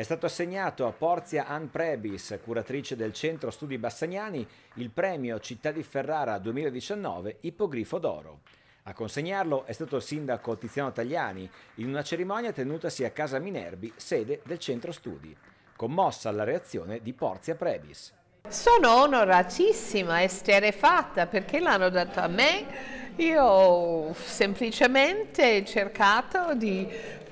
È stato assegnato a Porzia Ann Prebis, curatrice del Centro Studi Bassagnani, il premio Città di Ferrara 2019 Ippogrifo d'Oro. A consegnarlo è stato il sindaco Tiziano Tagliani in una cerimonia tenutasi a Casa Minerbi, sede del Centro Studi. Commossa la reazione di Porzia Prebis. Sono onoratissima, esterefatta perché l'hanno dato a me. Io ho semplicemente cercato di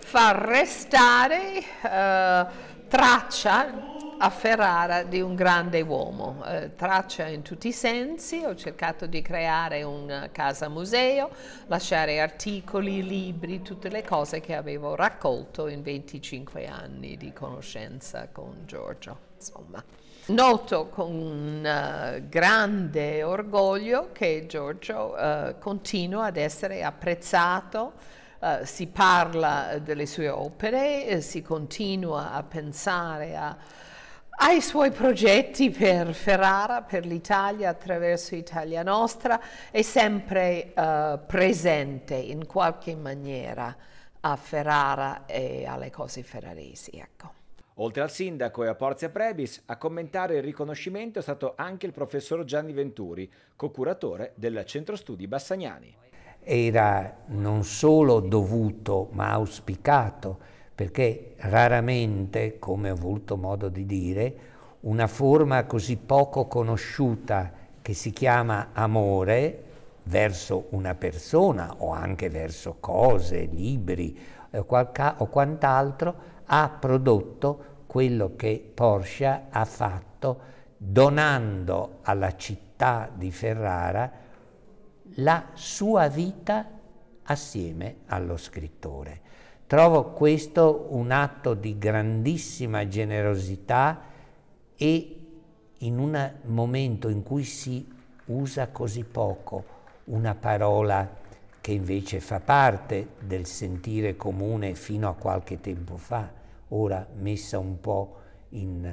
far restare eh, traccia a Ferrara di un grande uomo, eh, traccia in tutti i sensi, ho cercato di creare un casa museo, lasciare articoli, libri, tutte le cose che avevo raccolto in 25 anni di conoscenza con Giorgio. Insomma, noto con uh, grande orgoglio che Giorgio uh, continua ad essere apprezzato Uh, si parla eh, delle sue opere, eh, si continua a pensare a, ai suoi progetti per Ferrara, per l'Italia attraverso Italia Nostra, è sempre uh, presente in qualche maniera a Ferrara e alle cose ferraresi. Ecco. Oltre al sindaco e a Porzia Prebis, a commentare il riconoscimento è stato anche il professor Gianni Venturi, co-curatore del Centro Studi Bassagnani era non solo dovuto ma auspicato, perché raramente, come ho avuto modo di dire, una forma così poco conosciuta che si chiama amore verso una persona o anche verso cose, libri eh, qualca, o quant'altro, ha prodotto quello che Porsche ha fatto donando alla città di Ferrara la sua vita assieme allo scrittore. Trovo questo un atto di grandissima generosità e in un momento in cui si usa così poco una parola che invece fa parte del sentire comune fino a qualche tempo fa, ora messa un po' in,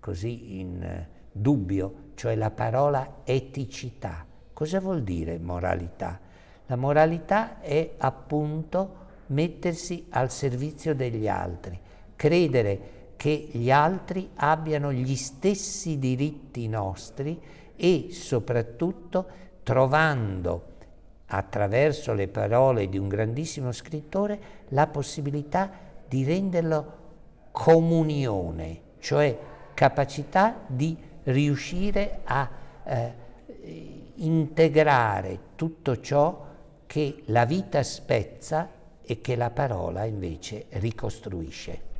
così in eh, dubbio, cioè la parola eticità. Cosa vuol dire moralità? La moralità è appunto mettersi al servizio degli altri, credere che gli altri abbiano gli stessi diritti nostri e soprattutto trovando attraverso le parole di un grandissimo scrittore la possibilità di renderlo comunione, cioè capacità di riuscire a eh, integrare tutto ciò che la vita spezza e che la parola invece ricostruisce.